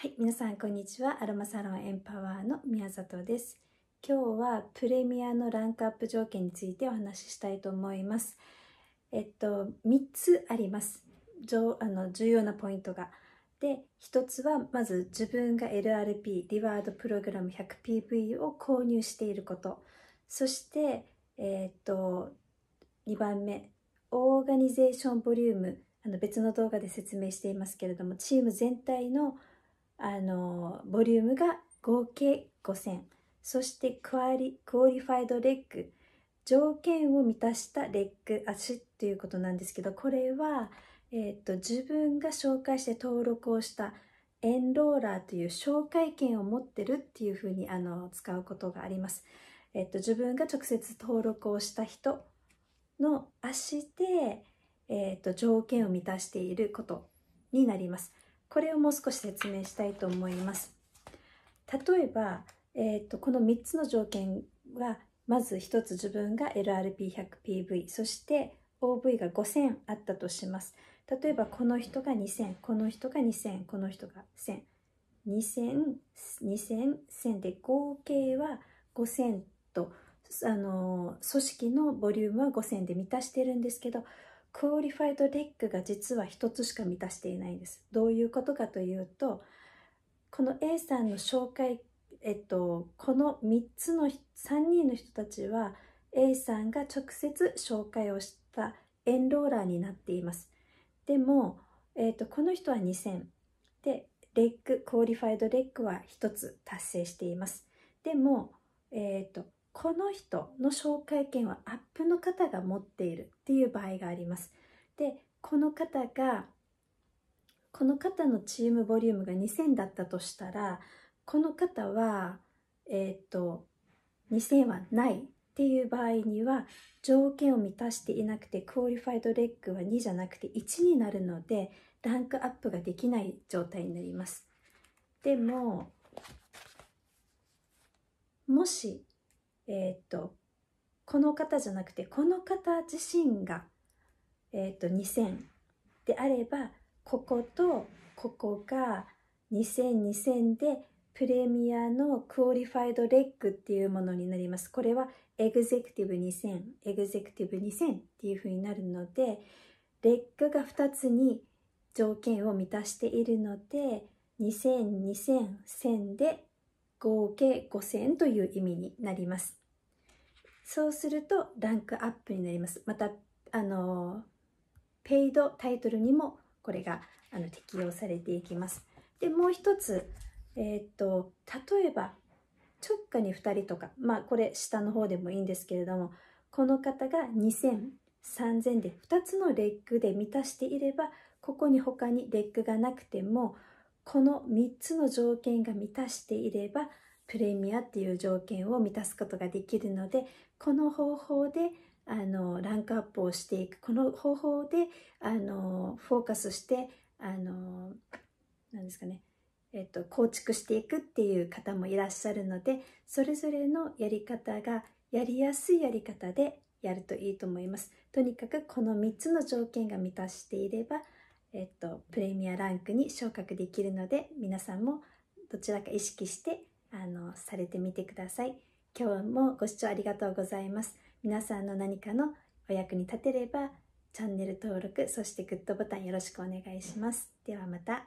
はい、皆さんこんにちは。アロマサロンエンパワーの宮里です。今日はプレミアのランクアップ条件についてお話ししたいと思います。えっと、3つあります。あの重要なポイントが。で、1つはまず自分が LRP、リワードプログラム 100PV を購入していること。そして、えっと、2番目、オーガニゼーションボリューム。あの別の動画で説明していますけれども、チーム全体のあのボリュームが合計5000そしてクアリクオリファイドレッグ条件を満たしたレッグ足っていうことなんですけどこれは、えーと、自分が紹介して登録をしたエンローラーという紹介権を持ってるっていうふうにあの使うことがあります。えー、と、自分が直接登録をした人の足で、えー、と、条件を満たしていることになります。これをもう少し説明したいと思います。例えば、えーと、この3つの条件はまず1つ自分が LRP100PV そして OV が5000あったとします例えばこの人が2000この人が2000この人が1000 2000, 2000 1000で合計は5000とあの組織のボリュームは5000で満たしてるんですけどクオリファイドレックが実は一つしか満たしていないんですどういうことかというとこの A さんの紹介えっとこの3つの3人の人たちは A さんが直接紹介をしたエンローラーになっていますでも、えっと、この人は2000でレッグクオリファイドレッグは1つ達成していますでも、えっとこの人の紹介権はアップの方が持っているっていう場合があります。で、この方が、この方のチームボリュームが2000だったとしたら、この方は、えっ、と、2000はないっていう場合には、条件を満たしていなくて、クオリファイドレッグは2じゃなくて1になるので、ランクアップができない状態になります。でも、もしえっ、と、この方じゃなくて、この方自身が、えっ、と、2000であれば、こことここが2000、2000で、プレミアのクオリファイドレッグっていうものになります。これはエグゼクティブ2000、エグゼクティブ2000っていうふうになるので、レッグが2つに条件を満たしているので、2000、2000、1000で合計5000という意味になります。そうするとランクアップになります。また、あの、ペイドタイトルにもこれがあの適用されていきます。で、もう一つ、えっ、ー、と、例えば直下に2人とか、まあこれ下の方でもいいんですけれども、この方が2000、3000で2つのレッグで満たしていれば、ここに他にレッグがなくても、この3つの条件が満たしていればプレミアっていう条件を満たすことができるのでこの方法であのランクアップをしていくこの方法であのフォーカスしてあのなですかねえっと、構築していくっていう方もいらっしゃるのでそれぞれのやり方がやりやすいやり方でやるといいと思います。とにかくこの3つの条件が満たしていればえっと、プレミアランクに昇格できるので皆さんもどちらか意識してあのされてみてください今日もご視聴ありがとうございます皆さんの何かのお役に立てればチャンネル登録そしてグッドボタンよろしくお願いしますではまた